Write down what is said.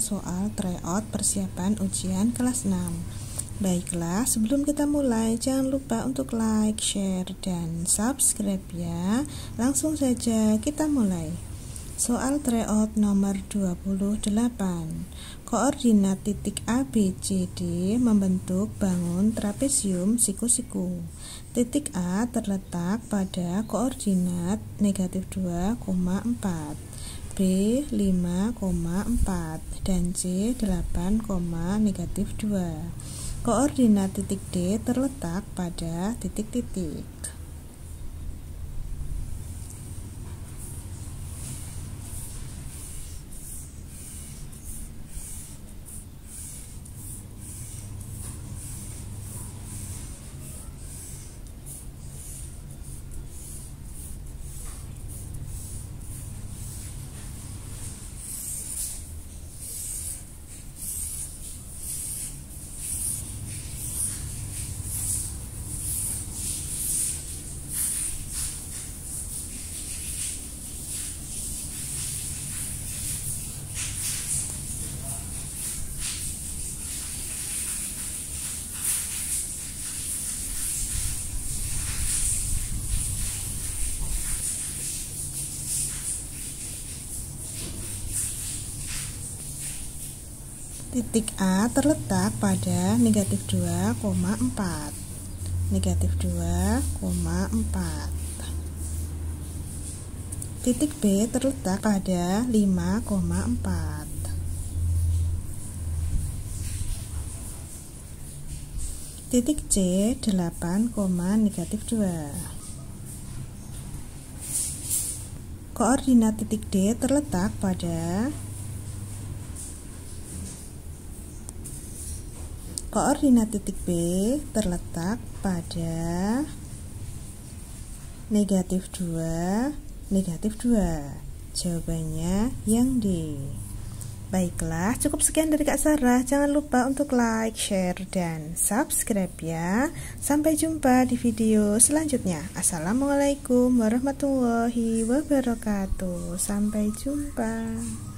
soal soal tryout persiapan ujian kelas 6. Baiklah, sebelum kita mulai, jangan lupa untuk like, share, dan subscribe ya. Langsung saja kita mulai. Soal tryout nomor 28. Koordinat titik A, B, C, D membentuk bangun trapesium siku-siku. Titik A terletak pada koordinat negatif 2,4 B 5,4 dan C 8, negatif 2. Koordinat titik D terletak pada titik-titik. Titik A terletak pada negatif 2,4 Negatif 2,4 Titik B terletak pada 5,4 titik C 8, negatif 2 koordinat titik D terletak pada koordinat titik B terletak pada negatif 2, negatif 2. Jawabannya yang D. Baiklah, cukup sekian dari Kak Sarah. Jangan lupa untuk like, share, dan subscribe ya. Sampai jumpa di video selanjutnya. Assalamualaikum warahmatullahi wabarakatuh. Sampai jumpa.